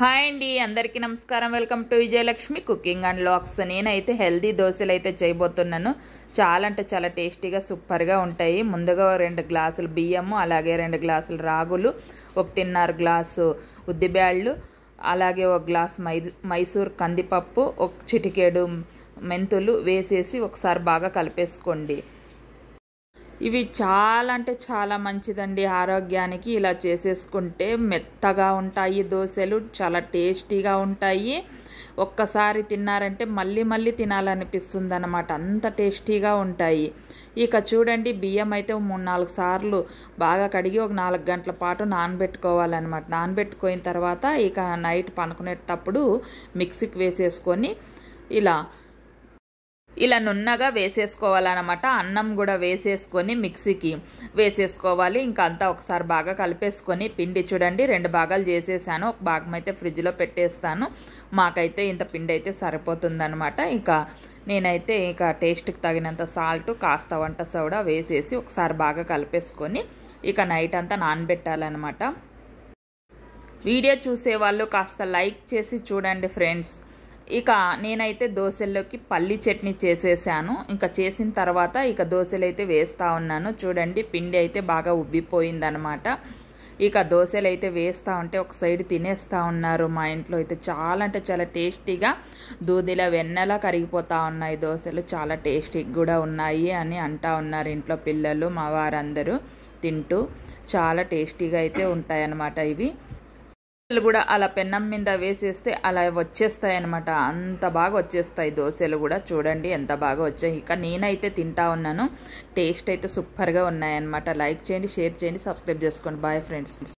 hi అండి అందరికీ నమస్కారం welcome to Vijayalakshmi cooking and లాక్స్ నేనైతే హెల్దీ దోశలు అయితే చేయబోతున్నాను చాలా అంటే చాలా టేస్టీగా సూపర్గా ఉంటాయి ముందుగా రెండు గ్లాసులు బియ్యము అలాగే రెండు గ్లాసులు రాగులు ఒకటిన్నర గ్లాసు ఉద్దిబ్యాళ్ళు అలాగే ఒక గ్లాస్ మై మైసూర్ కందిపప్పు ఒక చిటికేడు మెంతులు వేసేసి ఒకసారి బాగా కలిపేసుకోండి ఇవి చాలా అంటే చాలా మంచిదండి ఆరోగ్యానికి ఇలా చేసేసుకుంటే మెత్తగా ఉంటాయి దోశలు చాలా టేస్టీగా ఉంటాయి ఒక్కసారి తిన్నారంటే మళ్ళీ మళ్ళీ తినాలనిపిస్తుంది అన్నమాట అంత టేస్టీగా ఉంటాయి ఇక చూడండి బియ్యం అయితే మూడు నాలుగు సార్లు బాగా కడిగి ఒక నాలుగు గంటల పాటు నానబెట్టుకోవాలన్నమాట నానబెట్టుకోయిన తర్వాత ఇక నైట్ పనుకునేటప్పుడు మిక్సీకి వేసేసుకొని ఇలా ఇలా నున్నగా వేసేసుకోవాలన్నమాట అన్నం కూడా వేసేసుకొని మిక్సీకి వేసేసుకోవాలి ఇంకా అంతా ఒకసారి బాగా కలిపేసుకొని పిండి చూడండి రెండు భాగాలు చేసేసాను ఒక భాగం అయితే ఫ్రిడ్జ్లో పెట్టేస్తాను మాకైతే ఇంత పిండి అయితే సరిపోతుందనమాట ఇక నేనైతే ఇక టేస్ట్కి తగినంత సాల్ట్ కాస్త వంట సోడా వేసేసి ఒకసారి బాగా కలిపేసుకొని ఇక నైట్ అంతా నానబెట్టాలన్నమాట వీడియో చూసేవాళ్ళు కాస్త లైక్ చేసి చూడండి ఫ్రెండ్స్ ఇక నేనైతే దోశల్లోకి పల్లి చట్నీ చేసేసాను ఇంకా చేసిన తర్వాత ఇక దోశలు అయితే వేస్తూ ఉన్నాను చూడండి పిండి అయితే బాగా ఉబ్బిపోయిందనమాట ఇక దోశలు అయితే వేస్తూ ఉంటే ఒక సైడ్ తినేస్తూ ఉన్నారు మా ఇంట్లో అయితే చాలా అంటే చాలా టేస్టీగా దూదిలా వెన్నెలా కరిగిపోతూ ఉన్నాయి దోశలు చాలా టేస్టీగా కూడా ఉన్నాయి అని అంటూ ఉన్నారు ఇంట్లో పిల్లలు మా వారందరూ తింటూ చాలా టేస్టీగా అయితే ఉంటాయన్నమాట ఇవి దోశలు కూడా అలా పెన్నం మీద వేసేస్తే అలా వచ్చేస్తాయి అనమాట అంత బాగా వచ్చేస్తాయి దోశలు కూడా చూడండి ఎంత బాగా వచ్చాయి ఇక నేనైతే తింటా ఉన్నాను టేస్ట్ అయితే సూపర్గా ఉన్నాయన్నమాట లైక్ చేయండి షేర్ చేయండి సబ్స్క్రైబ్ చేసుకోండి బాయ్ ఫ్రెండ్స్